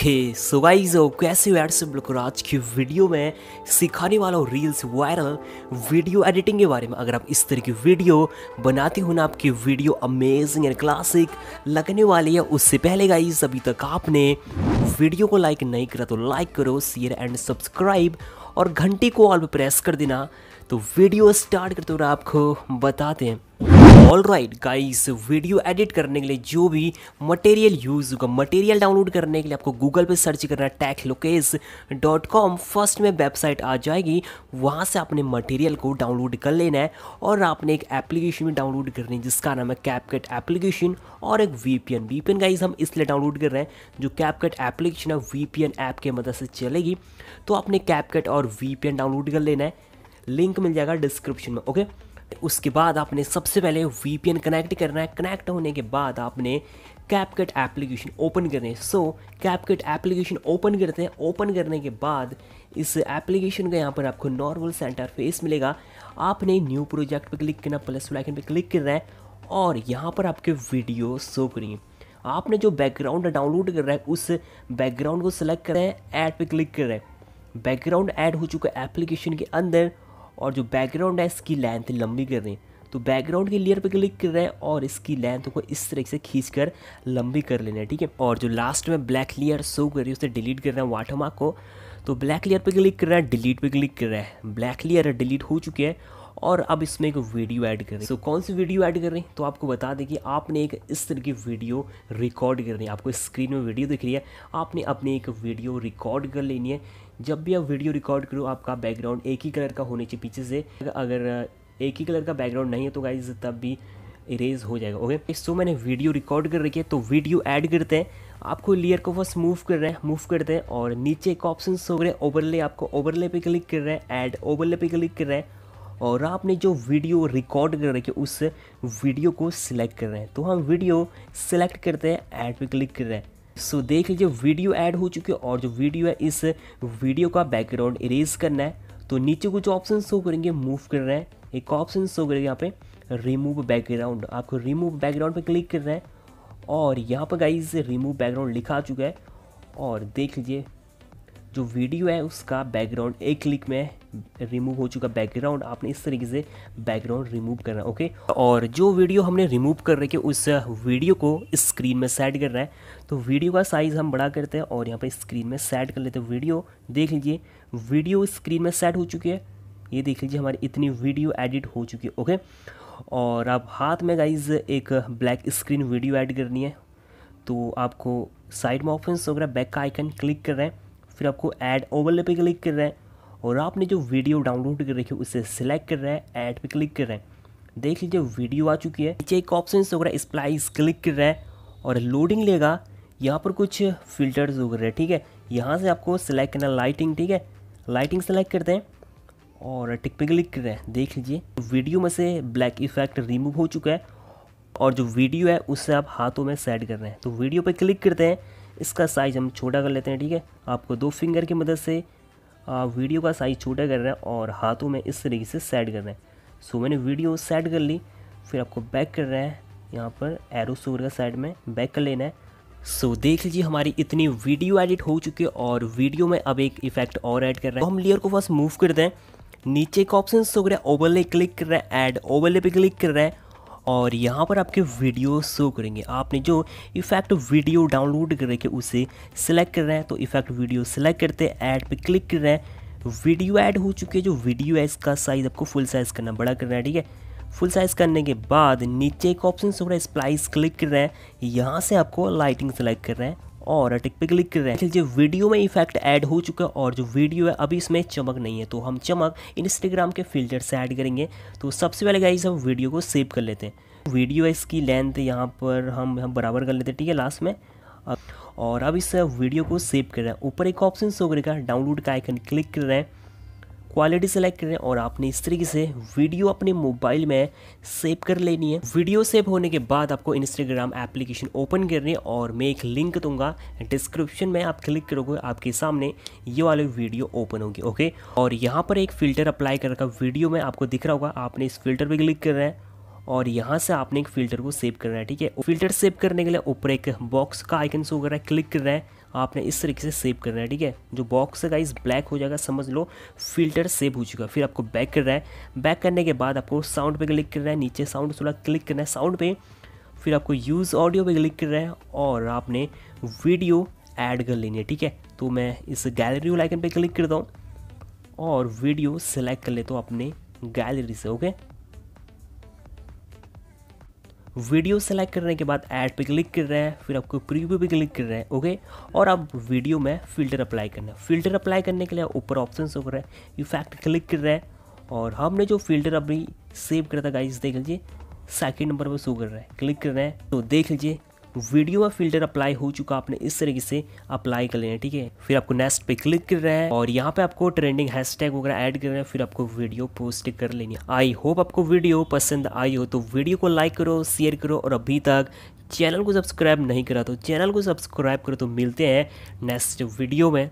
okay so guys कैसे यार सब लोग आज की वीडियो में सिखाने वाला हूँ रील्स वायरल वीडियो एडिटिंग के बारे में अगर आप इस तरह की वीडियो बनाते हो ना आपकी वीडियो अमेजिंग एंड क्लासिक लगने वाली है उससे पहले गाइस अभी तक आपने वीडियो को लाइक नहीं करा तो लाइक करो शेयर एंड सब्सक्राइब और घंटी को ऑल पर प्रेस कर देना तो वीडियो स्टार्ट करते हुए आपको बताते हैं all right guys video edit करने के लिए जो भी मटेरियल यूज़ होगा मटेरियल डाउनलोड करने के लिए आपको गूगल पे सर्च करना tech locus dot com first में वेबसाइट आ जाएगी वहाँ से आपने मटेरियल को डाउनलोड कर लेना है और आपने एक एप्लीकेशन भी डाउनलोड करनी है जिसका नाम है कैपकेट एप्लीकेशन और एक V P N V P N guys हम इसलिए डाउनलोड कर रहे हैं जो कैपकेट एप्लीकेशन है वी पी एन ऐप के मदद से चलेगी तो आपने कैपकेट और वी पी एन डाउनलोड कर लेना है लिंक मिल जाएगा डिस्क्रिप्शन में ओके उसके बाद आपने सबसे पहले वी कनेक्ट करना है कनेक्ट होने के बाद आपने कैपकट एप्लीकेशन ओपन करने हैं सो कैपकट एप्लीकेशन ओपन करते हैं ओपन करने के बाद इस एप्लीकेशन का यहाँ पर आपको नॉर्मल सेंटर फेस मिलेगा आपने न्यू प्रोजेक्ट पर क्लिक करना प्लस आइकन पर क्लिक करना है और यहाँ पर आपके वीडियो शो करिए आपने जो बैकग्राउंड डाउनलोड कर रहा है उस बैकग्राउंड को सिलेक्ट कर रहे हैं ऐड पर क्लिक कर रहे हैं बैकग्राउंड ऐड हो चुका है एप्लीकेशन के अंदर और जो बैकग्राउंड है इसकी लेंथ लंबी कर रहे हैं तो बैकग्राउंड के लेयर पे क्लिक कर रहे हैं और इसकी लेंथ को इस तरह से खींच कर लंबी कर लेना है ठीक है और जो लास्ट में ब्लैक लेयर शो कर रही है उसे डिलीट कर रहे हैं वाटरमार्क को तो ब्लैक लेयर पे क्लिक कर रहा है डिलीट पे क्लिक कर रहा है ब्लैक लेयर डिलीट हो चुके हैं और अब इसमें एक वीडियो ऐड करें सो so, कौन सी वीडियो ऐड कर हैं तो आपको बता दें कि आपने एक इस तरह की वीडियो रिकॉर्ड करनी है आपको स्क्रीन में वीडियो दिख रही है आपने अपनी एक वीडियो रिकॉर्ड कर लेनी है जब भी आप वीडियो रिकॉर्ड करो आपका बैकग्राउंड एक ही कलर का होने चाहिए पीछे से अगर एक ही कलर का बैकग्राउंड नहीं है तो गाइज तब भी इरेज हो जाएगा ओके सो मैंने वीडियो रिकॉर्ड कर रखी है तो वीडियो ऐड करते हैं आपको लेयर को फर्स्ट मूव कर रहे हैं मूव करते हैं और नीचे एक ऑप्शन हो रहे हैं ओवरले आपको ओवरले पे क्लिक कर रहे हैं ऐड ओवरले पे क्लिक कर रहे हैं और आपने जो वीडियो रिकॉर्ड कर रखी उस वीडियो को सिलेक्ट कर रहे हैं तो हम वीडियो सिलेक्ट करते हैं ऐड पे क्लिक कर रहे हैं सो so, देख लीजिए वीडियो ऐड हो चुकी है और जो वीडियो है इस वीडियो का बैकग्राउंड इरेज करना है तो नीचे कुछ ऑप्शन शो करेंगे मूव कर रहे हैं एक ऑप्शन शो करेंगे यहाँ पे रिमूव बैकग्राउंड आपको रिमूव बैकग्राउंड पे क्लिक कर रहे हैं और यहाँ पर गाइज रिमूव बैकग्राउंड लिखा चुका है और देख लीजिए जो वीडियो है उसका बैकग्राउंड एक क्लिक में रिमूव हो चुका बैकग्राउंड आपने इस तरीके से बैकग्राउंड रिमूव करना ओके और जो वीडियो हमने रिमूव कर रखे उस वीडियो को स्क्रीन में सेट रहा है तो वीडियो का साइज़ हम बड़ा करते हैं और यहाँ पर स्क्रीन में सेट कर लेते हैं वीडियो देख लीजिए वीडियो स्क्रीन में सेट हो चुकी है ये देख लीजिए हमारी इतनी वीडियो एडिट हो चुकी है ओके और आप हाथ में गाइज एक ब्लैक स्क्रीन वीडियो ऐड करनी है तो आपको साइड में ऑप्शन वगैरह बैक का आइकन क्लिक कर रहे हैं फिर आपको ऐड ओवरले पे क्लिक कर रहे हैं और आपने जो वीडियो डाउनलोड कर रखी है उसे सिलेक्ट कर रहे हैं ऐड पे क्लिक कर रहे हैं देख लीजिए वीडियो आ चुकी है नीचे एक ऑप्शन हो रहा है स्प्लाइस क्लिक कर रहा है और लोडिंग लेगा यहाँ पर कुछ फिल्टर्स हो रहे हैं ठीक है यहाँ से आपको सिलेक्ट करना लाइटिंग ठीक है लाइटिंग सेलेक्ट करते हैं और टिक पे क्लिक कर रहे हैं देख लीजिए वीडियो में से ब्लैक इफेक्ट रिमूव हो चुका है और जो वीडियो है उससे आप हाथों में सेट कर रहे हैं तो वीडियो पे क्लिक करते हैं इसका साइज़ हम छोटा कर लेते हैं ठीक है आपको दो फिंगर की मदद से आप वीडियो का साइज़ छोटा कर रहे हैं और हाथों में इस तरीके से सेट कर रहे हैं सो मैंने वीडियो सेट कर ली फिर आपको बैक कर रहे हैं यहाँ पर एरो सोर का साइड में बैक कर लेना है सो so, देख लीजिए हमारी इतनी वीडियो एडिट हो चुकी है और वीडियो में अब एक इफेक्ट और ऐड कर रहे हैं तो हम लेयर को बस मूव कर दें नीचे का ऑप्शन हो रहा है ओवरले क्लिक कर रहे हैं ऐड ओवरले पे क्लिक कर रहे हैं और यहाँ पर आपके वीडियो शो करेंगे आपने जो इफेक्ट वीडियो डाउनलोड कर रखे उसे सिलेक्ट कर रहे हैं तो इफेक्ट वीडियो सिलेक्ट करते हैं ऐड पे क्लिक कर रहे हैं वीडियो ऐड हो चुकी है जो वीडियो है इसका साइज़ आपको फुल साइज़ करना बड़ा करना है ठीक है फुल साइज़ करने के बाद नीचे एक ऑप्शन हो रहा है स्प्लाइस क्लिक कर रहे हैं यहाँ से आपको लाइटिंग सेलेक्ट कर रहे हैं और कर रहे हैं जो वीडियो में इफेक्ट ऐड हो चुका है और जो वीडियो है अभी इसमें चमक नहीं है तो हम चमक इंस्टाग्राम के फिल्टर से ऐड करेंगे तो सबसे पहले गाइज हम वीडियो को सेव कर लेते हैं वीडियो है इसकी लेंथ यहाँ पर हम हम बराबर कर लेते हैं ठीक है लास्ट में और अब इस वीडियो को सेव कर रहे हैं ऊपर एक ऑप्शन शो करेगा डाउनलोड का आइकन क्लिक कर रहे हैं क्वालिटी सेलेक्ट करें और आपने इस तरीके से वीडियो अपने मोबाइल में सेव कर लेनी है वीडियो सेव होने के बाद आपको इंस्टाग्राम एप्लीकेशन ओपन करनी है और मैं एक लिंक दूंगा डिस्क्रिप्शन में आप क्लिक करोगे आपके सामने ये वाले वीडियो ओपन होगी ओके और यहाँ पर एक फ़िल्टर अप्लाई कर रखा वीडियो में आपको दिख रहा होगा आपने इस फिल्टर पर क्लिक करना है और यहाँ से आपने एक फ़िल्टर को सेव करना है ठीक है फिल्टर सेव करने के लिए ऊपर एक बॉक्स का आइकन शो कर रहा है क्लिक रहा है आपने इस तरीके से सेव करना है ठीक है जो बॉक्स है गाइस ब्लैक हो जाएगा समझ लो फिल्टर सेव हो चुका फिर आपको बैक करना है बैक करने के बाद आपको साउंड पे क्लिक करना है नीचे साउंड थोड़ा क्लिक करना है साउंड पे फिर आपको यूज़ ऑडियो पे क्लिक करना है और आपने वीडियो ऐड कर लेनी है ठीक है तो मैं इस गैलरी वाले आइकन क्लिक करता हूँ और वीडियो सेलेक्ट कर लेता तो हूँ अपने गैलरी से ओके वीडियो सेलेक्ट करने के बाद ऐड पे क्लिक कर रहे हैं फिर आपको प्रीव्यू पे क्लिक कर रहे हैं ओके और अब वीडियो में फ़िल्टर अप्लाई करना है फ़िल्टर अप्लाई करने के लिए ऊपर ऑप्शन हो रहा है इफेक्ट क्लिक कर रहे हैं और हमने जो फ़िल्टर अभी सेव करा था गाइस देख लीजिए सेकेंड नंबर पर शो कर रहा है क्लिक कर रहे हैं तो देख लीजिए तो वीडियो का फिल्टर अप्लाई हो चुका आपने इस तरीके से अप्लाई कर लेना ठीक है फिर आपको नेक्स्ट पे क्लिक कर रहा है और यहाँ पे आपको ट्रेंडिंग हैशटैग वगैरह ऐड कर रहे है फिर आपको वीडियो पोस्ट कर लेनी है आई होप आपको वीडियो पसंद आई हो तो वीडियो को लाइक करो शेयर करो और अभी तक चैनल को सब्सक्राइब नहीं करा तो चैनल को सब्सक्राइब करो तो मिलते हैं नेक्स्ट वीडियो में